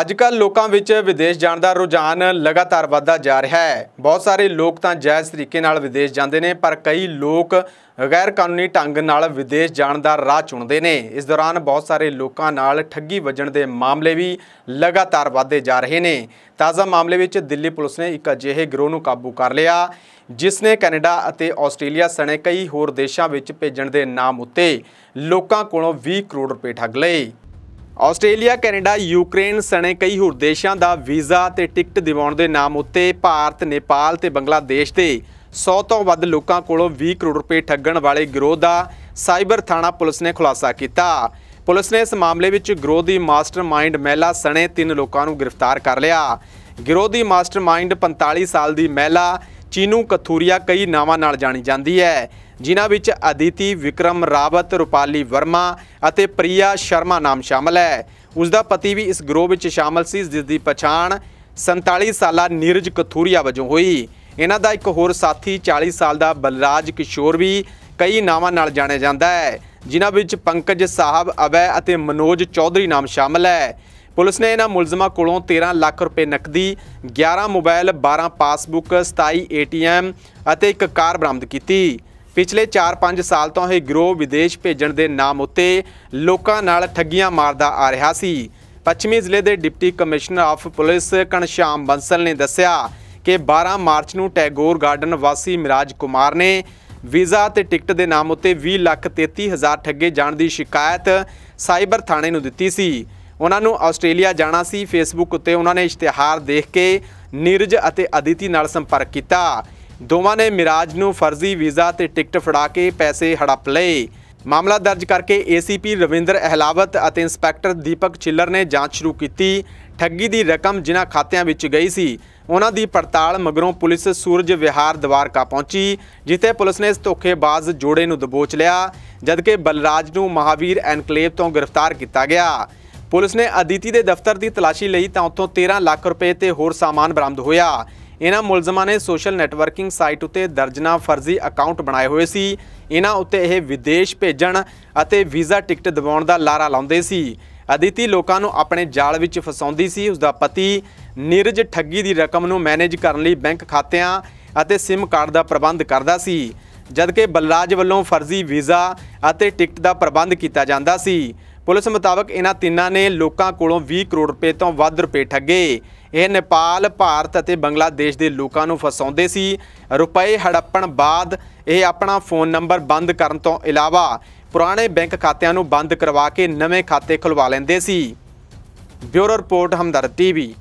ਅੱਜ ਕੱਲ ਲੋਕਾਂ ਵਿੱਚ ਵਿਦੇਸ਼ ਜਾਣ ਦਾ ਰੁਝਾਨ ਲਗਾਤਾਰ ਵਧਦਾ ਜਾ ਰਿਹਾ ਹੈ ਬਹੁਤ ਸਾਰੇ ਲੋਕ ਤਾਂ ਜਾਇਜ਼ ਤਰੀਕੇ ਨਾਲ ਵਿਦੇਸ਼ ਜਾਂਦੇ ਨੇ ਪਰ ਕਈ ਲੋਕ ਗੈਰ ਕਾਨੂੰਨੀ ਢੰਗ ਨਾਲ ਵਿਦੇਸ਼ ਜਾਣ ਦਾ ਰਾਹ ਚੁਣਦੇ ਨੇ ਇਸ ਦੌਰਾਨ ਬਹੁਤ ਸਾਰੇ ਲੋਕਾਂ ਨਾਲ ਠੱਗੀ ਵੱਜਣ ਦੇ ਮਾਮਲੇ ਵੀ ਲਗਾਤਾਰ ਵਧਦੇ ਜਾ ਰਹੇ ਨੇ ਤਾਜ਼ਾ ਮਾਮਲੇ ਵਿੱਚ ਦਿੱਲੀ ਪੁਲਿਸ ਨੇ ਇੱਕ ਅਜਿਹੇ ਗਰੋਹ ਨੂੰ ਕਾਬੂ ਕਰ ਲਿਆ ਜਿਸ ਨੇ ਕੈਨੇਡਾ ਅਤੇ ਆਸਟ੍ਰੇਲੀਆ ਸਣੇ ਕਈ ਹੋਰ ਦੇਸ਼ਾਂ ਵਿੱਚ ਭੇਜਣ ਦੇ ਨਾਮ ਉੱਤੇ ਲੋਕਾਂ ਕੋਲੋਂ 20 ਕਰੋੜ ਰੁਪਏ ਠੱਗ ਲਏ ਆਸਟ੍ਰੇਲੀਆ ਕੈਨੇਡਾ ਯੂਕਰੇਨ ਸਣੇ ਕਈ ਹੋਰ ਦੇਸ਼ਾਂ ਦਾ ਵੀਜ਼ਾ ਤੇ ਟਿਕਟ ਦਿਵਾਉਣ ਦੇ ਨਾਮ ਉੱਤੇ ਭਾਰਤ ਨੇਪਾਲ ਤੇ ਬੰਗਲਾਦੇਸ਼ ਦੇ 100 ਤੋਂ ਵੱਧ ਲੋਕਾਂ ਕੋਲੋਂ 20 ਕਰੋੜ ਰੁਪਏ ਠੱਗਣ ਵਾਲੇ ਗਿਰੋਹ ਦਾ ਸਾਈਬਰ ਥਾਣਾ ਪੁਲਿਸ ਨੇ ਖੁਲਾਸਾ ਕੀਤਾ ਪੁਲਿਸ ਨੇ ਇਸ ਮਾਮਲੇ ਵਿੱਚ ਗਿਰੋਹ ਦੀ ਮਾਸਟਰਮਾਈਂਡ ਮਹਿਲਾ ਸਣੇ ਤਿੰਨ ਲੋਕਾਂ ਨੂੰ ਗ੍ਰਿਫਤਾਰ ਕਰ ਲਿਆ ਗਿਰੋਹ ਦੀ ਮਾਸਟਰਮਾਈਂਡ 45 ਸਾਲ ਦੀ ਮਹਿਲਾ ਚੀਨੂ ਕਥੂਰੀਆ ਕਈ ਨਾਵਾਂ ਨਾਲ ਜਾਣੀ ਜਾਂਦੀ ਹੈ ਜਿਨ੍ਹਾਂ ਵਿੱਚ ਅਦਿਤੀ ਵਿਕਰਮ ਰਾਵਤ ਰੁਪਾਲੀ ਵਰਮਾ ਅਤੇ ਪ੍ਰਿਆ ਸ਼ਰਮਾ ਨਾਮ ਸ਼ਾਮਲ ਹੈ ਉਸ ਦਾ ਪਤੀ ਵੀ ਇਸ ਗਰੋਹ ਵਿੱਚ ਸ਼ਾਮਲ ਸੀ ਜਿਸ ਦੀ ਪਛਾਣ 47 ਸਾਲਾ ਨੀਰਜ ਕਥੂਰੀਆ ਵਜੋਂ ਹੋਈ ਇਹਨਾਂ ਦਾ ਇੱਕ ਹੋਰ ਸਾਥੀ 40 ਸਾਲ ਦਾ ਬਲਰਾਜ ਕਿਸ਼ੋਰ ਵੀ ਕਈ ਨਾਵਾਂ ਨਾਲ ਜਾਣਿਆ ਜਾਂਦਾ ਹੈ ਜਿਨ੍ਹਾਂ ਵਿੱਚ ਪੰਕਜ ਸਾਹਿਬ ਅਵੈ ਅਤੇ ਮਨੋਜ ਚੌਧਰੀ ਨਾਮ ਸ਼ਾਮਲ ਹੈ ਪੁਲਿਸ ਨੇ ਇਹਨਾਂ ਮੁਲਜ਼ਮਾਂ ਕੋਲੋਂ 13 ਲੱਖ ਰੁਪਏ ਨਕਦੀ 11 ਮੋਬਾਈਲ 12 ਪਾਸਬੁੱਕ 27 ਏਟੀਐਮ ਅਤੇ ਇੱਕ ਕਾਰ ਬਰਾਮਦ ਕੀਤੀ ਪਿਛਲੇ 4-5 ਸਾਲ ਤੋਂ ਇਹ ਗਰੋਹ ਵਿਦੇਸ਼ ਭੇਜਣ ਦੇ ਨਾਮ ਉੱਤੇ ਲੋਕਾਂ ਨਾਲ ਠੱਗੀਆਂ ਮਾਰਦਾ ਆ ਰਿਹਾ ਸੀ ਪੱਛਮੀ ਜ਼ਿਲ੍ਹੇ ਦੇ deputy commissioner of police Ghanshyam Bansal ਨੇ ਦੱਸਿਆ ਕਿ 12 ਮਾਰਚ ਨੂੰ ਟੈਗੋਰ ਗਾਰਡਨ ਵਾਸੀ ਮਿਰਾਜ ਕੁਮਾਰ ਨੇ ਵੀਜ਼ਾ ਤੇ ਟਿਕਟ ਦੇ ਨਾਮ ਉੱਤੇ 20 ਲੱਖ 33 ਹਜ਼ਾਰ ਠੱਗੇ ਜਾਣ ਦੀ ਸ਼ਿਕਾਇਤ ਸਾਈਬਰ ਥਾਣੇ ਨੂੰ ਦਿੱਤੀ ਸੀ ਉਹਨਾਂ ਨੂੰ ਆਸਟ੍ਰੇਲੀਆ ਜਾਣਾ ਸੀ ਫੇਸਬੁੱਕ ਉੱਤੇ ਉਹਨਾਂ ਨੇ ਇਸ਼ਤਿਹਾਰ ਦੇਖ ਕੇ ਨਿਰਜ ਅਤੇ ਅਦਿਤੀ ਨਾਲ ਸੰਪਰਕ ਕੀਤਾ ਦੋਵਾਂ ਨੇ ਮਿਰਾਜ ਨੂੰ ਫਰਜ਼ੀ ਵੀਜ਼ਾ ਤੇ ਟਿਕਟ ਫੜਾ ਕੇ ਪੈਸੇ ਹੜੱਪ ਲਏ ਮਾਮਲਾ ਦਰਜ ਕਰਕੇ ਏਸੀਪੀ ਰਵਿੰਦਰ ਅਹਿਲਾਵਤ ਅਤੇ ਇੰਸਪੈਕਟਰ ਦੀਪਕ ਚਿੱਲਰ ਨੇ ਜਾਂਚ ਸ਼ੁਰੂ ਕੀਤੀ ਠੱਗੀ ਦੀ ਰਕਮ ਜਿਨ੍ਹਾਂ ਖਾਤਿਆਂ ਵਿੱਚ ਗਈ ਸੀ ਉਹਨਾਂ ਦੀ ਪੜਤਾਲ ਮਗਰੋਂ ਪੁਲਿਸ ਸੂਰਜ ਵਿਹਾਰ ਦਵਾਰਕਾ ਪਹੁੰਚੀ ਜਿੱਥੇ ਪੁਲਿਸ ਨੇ ਇਸ ਧੋਖੇਬਾਜ਼ ਜੋੜੇ ਨੂੰ ਦਬੋਚ ਲਿਆ ਜਦਕਿ ਬਲਰਾਜ ਨੂੰ ਮਹਾਵੀਰ ਐਨਕਲੇਵ ਤੋਂ ਗ੍ਰਿਫਤਾਰ ਕੀਤਾ ਗਿਆ ਪੁਲਿਸ ਨੇ ਅਦਿਤੀ ਦੇ ਦਫ਼ਤਰ ਦੀ ਤਲਾਸ਼ੀ ਲਈ ਤਾਂ ਉੱਥੋਂ 13 ਲੱਖ ਰੁਪਏ ਤੇ ਹੋਰ ਸਾਮਾਨ ਬਰਾਮਦ ਹੋਇਆ ਇਹਨਾਂ ਮੁਲਜ਼ਮਾਂ ਨੇ ਸੋਸ਼ਲ ਨੈਟਵਰਕਿੰਗ ਸਾਈਟ ਉਤੇ ਦਰਜਨਾ ਫਰਜ਼ੀ ਅਕਾਊਂਟ ਬਣਾਏ ਹੋਏ ਸੀ ਇਹਨਾਂ ਉੱਤੇ ਇਹ ਵਿਦੇਸ਼ ਭੇਜਣ ਅਤੇ ਵੀਜ਼ਾ ਟਿਕਟ ਦਿਵਾਉਣ ਦਾ ਲਾਰਾ ਲਾਉਂਦੇ ਸੀ ਅਦਿਤੀ ਲੋਕਾਂ ਨੂੰ ਆਪਣੇ ਜਾਲ ਵਿੱਚ ਫਸਾਉਂਦੀ ਸੀ ਉਸ ਦਾ ਪਤੀ ਨਿਰਜ ਠੱਗੀ ਦੀ ਰਕਮ ਨੂੰ ਮੈਨੇਜ ਕਰਨ ਲਈ ਬੈਂਕ ਖਾਤਿਆਂ ਅਤੇ SIM ਕਾਰਡ ਦਾ ਪ੍ਰਬੰਧ ਕਰਦਾ ਸੀ ਜਦਕਿ ਬਲਰਾਜ ਵੱਲੋਂ ਫਰਜ਼ੀ ਵੀਜ਼ਾ ਅਤੇ ਟਿਕਟ ਦਾ ਪ੍ਰਬੰਧ ਕੀਤਾ ਜਾਂਦਾ ਸੀ ਪੁਲਿਸ ਮੁਤਾਬਕ ਇਹਨਾਂ ਤਿੰਨਾਂ ਨੇ ਲੋਕਾਂ ਕੋਲੋਂ 20 ਕਰੋੜ ਰੁਪਏ ਤੋਂ ਵੱਧ ਰੁਪਏ ਠੱਗੇ ਇਹ ਨੇਪਾਲ ਭਾਰਤ ਅਤੇ ਬੰਗਲਾਦੇਸ਼ ਦੇ ਲੋਕਾਂ ਨੂੰ ਫਸਾਉਂਦੇ ਸੀ ਰੁਪਏ ਹੜੱਪਣ ਬਾਅਦ ਇਹ ਆਪਣਾ ਫੋਨ ਨੰਬਰ ਬੰਦ ਕਰਨ ਤੋਂ ਇਲਾਵਾ ਪੁਰਾਣੇ ਬੈਂਕ ਖਾਤਿਆਂ ਨੂੰ ਬੰਦ ਕਰਵਾ ਕੇ ਨਵੇਂ ਖਾਤੇ ਖੁਲਵਾ ਲੈਂਦੇ ਸੀ ਬਿਊਰੋ ਰਿਪੋਰਟ ਹਮਦਰਦ ਟੀਵੀ